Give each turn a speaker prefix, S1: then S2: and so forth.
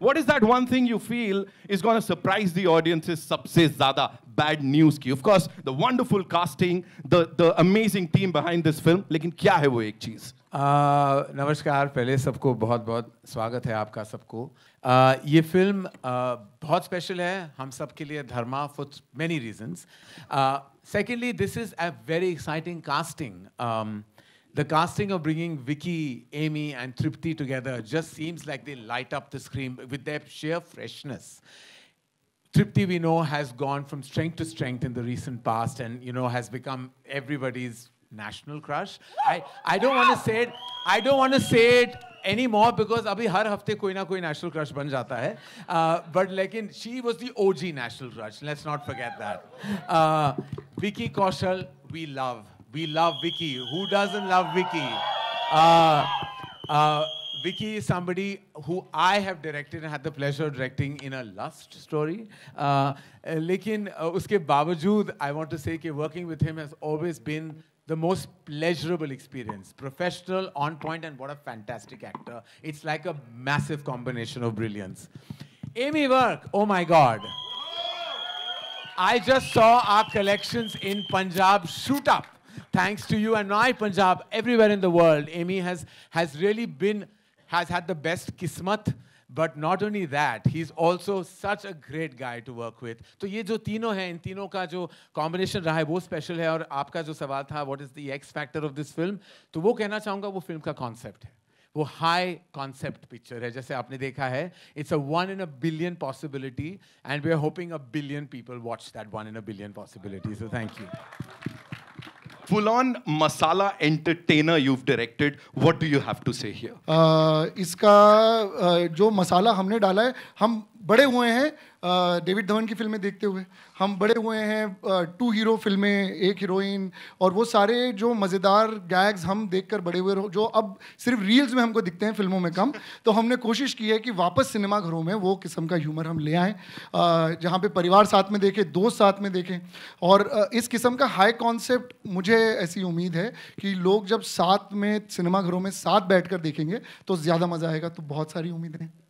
S1: What is that one thing you feel is going to surprise the audiences सबसे ज़्यादा bad news की? Of course, the wonderful casting, the the amazing team behind this film. लेकिन क्या है वो
S2: एक चीज़? Uh, नमस्कार पहले सबको बहुत बहुत स्वागत है आपका सबको uh, ये फिल्म uh, बहुत स्पेशल है हम सब के लिए Dharma for many reasons secondly this is a very exciting casting the casting of bringing Vicky, Amy, and Tripti together just seems like they light up the screen with their sheer freshness. Tripti, we know, has gone from strength to strength in the recent past and, you know, has become everybody's national crush. I, I don't want to say it. I don't want to say it anymore because abhi har hafte koi na koi national crush ban jata hai. Uh, but lekin, she was the OG national crush. Let's not forget that. Uh, Vicky Kaushal, we love. We love Vicky. Who doesn't love Vicky? Uh, uh, Vicky is somebody who I have directed and had the pleasure of directing in a lust story. Uh, uh lekin uh, uske bawajood, I want to say that working with him has always been the most pleasurable experience. Professional, on point, and what a fantastic actor. It's like a massive combination of brilliance. Amy Work, oh my God. I just saw our collections in Punjab shoot up thanks to you and I, Punjab, everywhere in the world, Amy has, has really been, has had the best kismat. But not only that, he's also such a great guy to work with. So these three are, these three the combination is special. And your question was, what is the X factor of this film? So I would say that the film's concept is a high concept picture. As you have seen, it's a one in a billion possibility. And we're hoping a billion people watch that one in a billion possibility. So Thank you.
S1: full on masala entertainer you've directed what do you have to say here
S3: uh, इसका uh, जो मसाला हमने डाला है हम बड़े हुए हैं David Dhawan की फिल्में देखते हुए हम बड़े हुए हैं टू हीरो फिल्में एक हीरोइन और वो सारे जो मज़ेदार गैग्स हम देखकर बड़े हुए जो अब सिर्फ रील्स में हमको दिखते हैं फिल्मों में कम तो हमने कोशिश की है कि वापस सिनेमा घरों में वो किस्म का ह्यूमर हम ले आएँ जहाँ पे परिवार साथ में देखें दोस्त साथ में देखें और इस किस्म का हाई कॉन्सेप्ट मुझे ऐसी उम्मीद है कि लोग जब साथ में सिनेमाघरों में साथ बैठ देखेंगे तो ज़्यादा मज़ा आएगा तो बहुत सारी उम्मीदें हैं